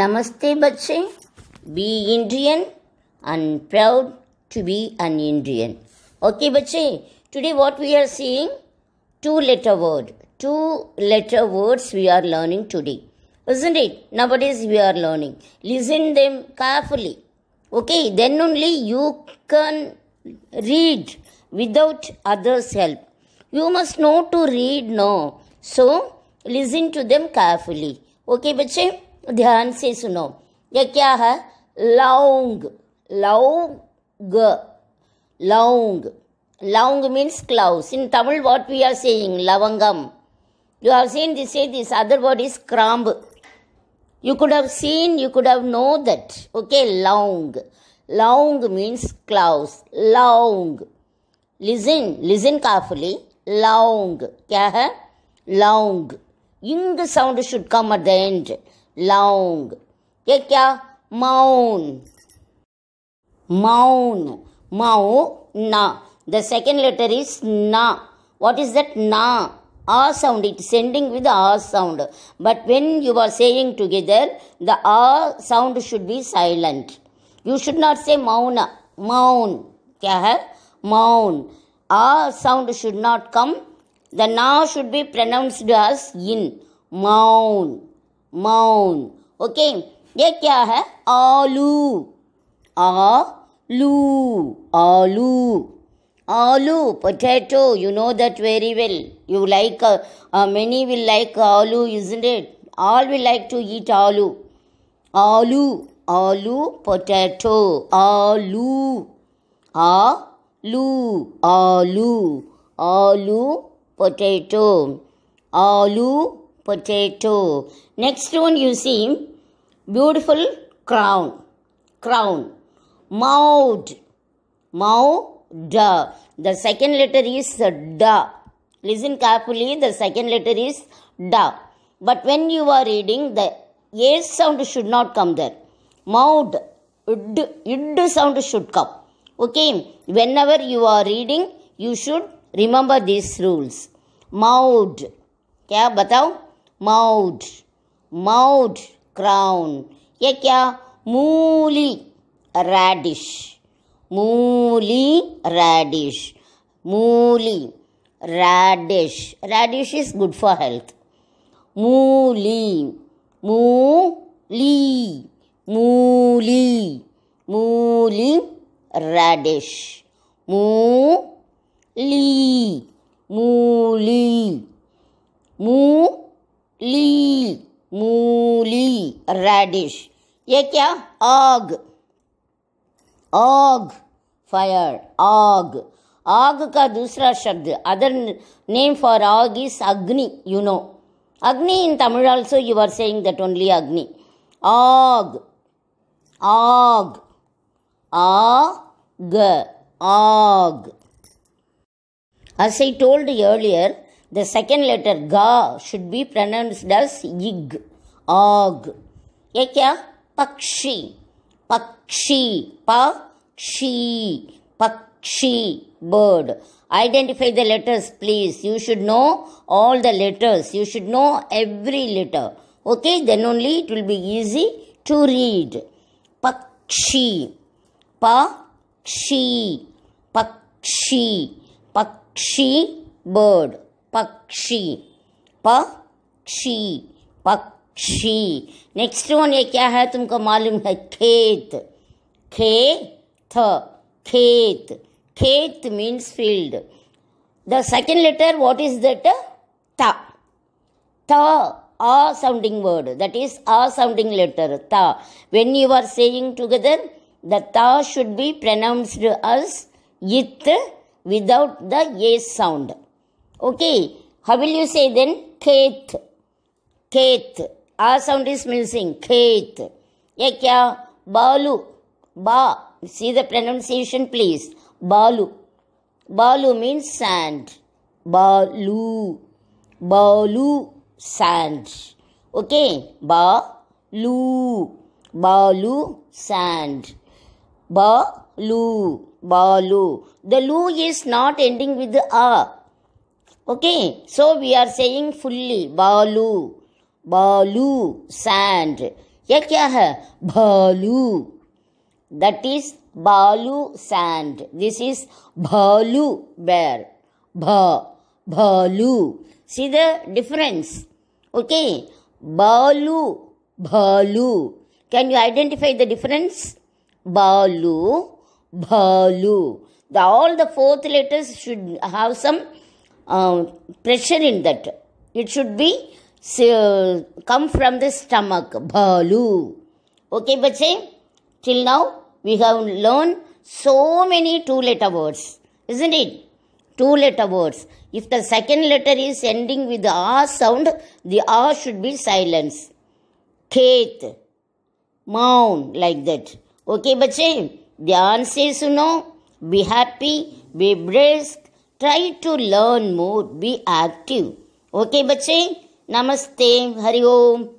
Namaste Bache. Be Indian and proud to be an Indian. Okay Bache, today what we are seeing? Two letter word. Two letter words we are learning today. Isn't it? Nowadays we are learning. Listen them carefully. Okay, then only you can read without others' help. You must know to read now. So, listen to them carefully. Okay, bache? ध्यान से सुनो यह क्या है long long long long means क्लाउस in Tamil what we are saying lavangam you have seen this say this other word is kramb you could have seen you could have know that okay long long means clouds long listen listen carefully long kya hai long ing sound should come at the end Long. ये क्या मौन मौन Mau na. the second letter is na. What is that na? R sound. It's ending with the R sound. But when you are saying together, the R sound should be silent. You should not say mauna. Maun. Kya hai? Maun. R sound should not come. The na should be pronounced as in. Maun. मौन okay ये क्या है aloo aloo aloo aloo potato you know that very well you like many will like aloo in that all will like to eat aloo aloo aloo potato आलू aloo aloo aloo potato आलू potato. Next one you see beautiful crown. Crown. Mound. Mound. The second letter is da. Listen carefully. The second letter is da. But when you are reading, the a sound should not come there. Mound. Id, sound should come. Okay. Whenever you are reading, you should remember these rules. Mound. क्या बताओ मौड मौड crown ये क्या मूली radish mooli radish mooli radish radish is good for health mooli mooli mooli मूली radish मूली मूली मूली ली मूली reddish ये क्या आग आग फायर आग आग का दूसरा शब्द other name for aag is agni you know agni in Tamil also you are saying that only agni aag आग आग आग as i told earlier The second letter ga should be pronounced as ig, og. Ekya pakshi, pakshi, pakshi, pakshi, bird. Identify the letters please. You should know all the letters. You should know every letter. Okay, then only it will be easy to read. Pakshi, pakshi, pakshi, pakshi, bird. पक्षी पक्षी पक्षी next one ये क्या है तुमको मालूम है खेत खे थ khet khet means field the second letter what is that थ a sounding word that is a sounding letter त when you are say together the should be pronounced as इत विदउट द ये sound Okay, how will you say then? Keth. Keth. Our sound is missing. Keth. Yeah, kya? Balu. Ba. See the pronunciation please. Balu. Balu means sand. Balu. Balu. Sand. Okay. Ba. Lu. Balu. Sand. Ba. Lu. Balu. The lu is not ending with the a. Okay, so we are saying fully balu, balu, sand. ये क्या है Balu. that is balu sand this is balu bear Ba balu. see the difference okay balu balu. can you identify the difference balu balu. the, all the fourth letters should have some um, pressure in that. It should be come from the stomach. Bhalu. Okay, but say till now we have learned so many two letter words, isn't it? Two letter words. If the second letter is ending with the R sound, the R should be silence. Kate, mound, like that. Okay, but say the answer is you know, be happy, be brisk, try to learn more, be active. Okay, bache? Namaste, Hari Om.